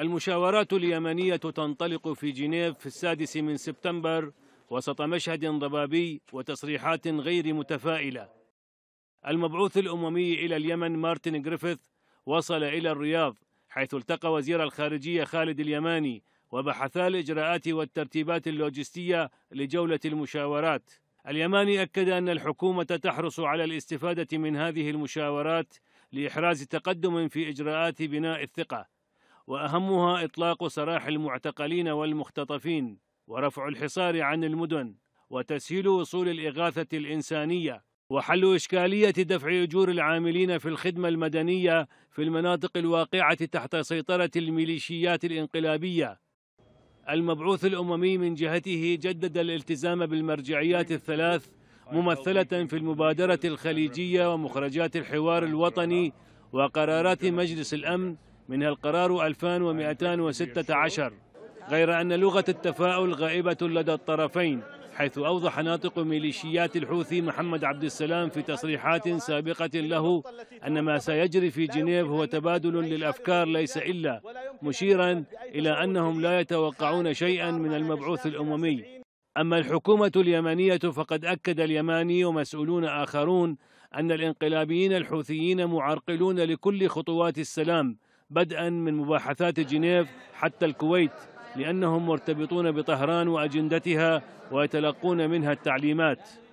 المشاورات اليمنية تنطلق في جنيف في السادس من سبتمبر وسط مشهد ضبابي وتصريحات غير متفائلة المبعوث الأممي إلى اليمن مارتن جريفيث وصل إلى الرياض حيث التقى وزير الخارجية خالد اليماني وبحثا الإجراءات والترتيبات اللوجستية لجولة المشاورات اليماني أكد أن الحكومة تحرص على الاستفادة من هذه المشاورات لإحراز تقدم في إجراءات بناء الثقة واهمها اطلاق سراح المعتقلين والمختطفين ورفع الحصار عن المدن وتسهيل وصول الاغاثه الانسانيه وحل إشكالية دفع أجور العاملين في الخدمة المدنية في المناطق الواقعة تحت سيطرة الميليشيات الانقلابية. المبعوث الأممي من جهته جدد الالتزام بالمرجعيات الثلاث ممثلة في المبادرة الخليجية ومخرجات الحوار الوطني وقرارات مجلس الأمن منها القرار 2216 غير أن لغة التفاؤل غائبة لدى الطرفين حيث أوضح ناطق ميليشيات الحوثي محمد عبد السلام في تصريحات سابقة له أن ما سيجري في جنيف هو تبادل للأفكار ليس إلا مشيرا إلى أنهم لا يتوقعون شيئا من المبعوث الأممي أما الحكومة اليمنية فقد أكد اليماني ومسؤولون آخرون أن الانقلابيين الحوثيين معرقلون لكل خطوات السلام بدءا من مباحثات جنيف حتى الكويت لأنهم مرتبطون بطهران وأجندتها ويتلقون منها التعليمات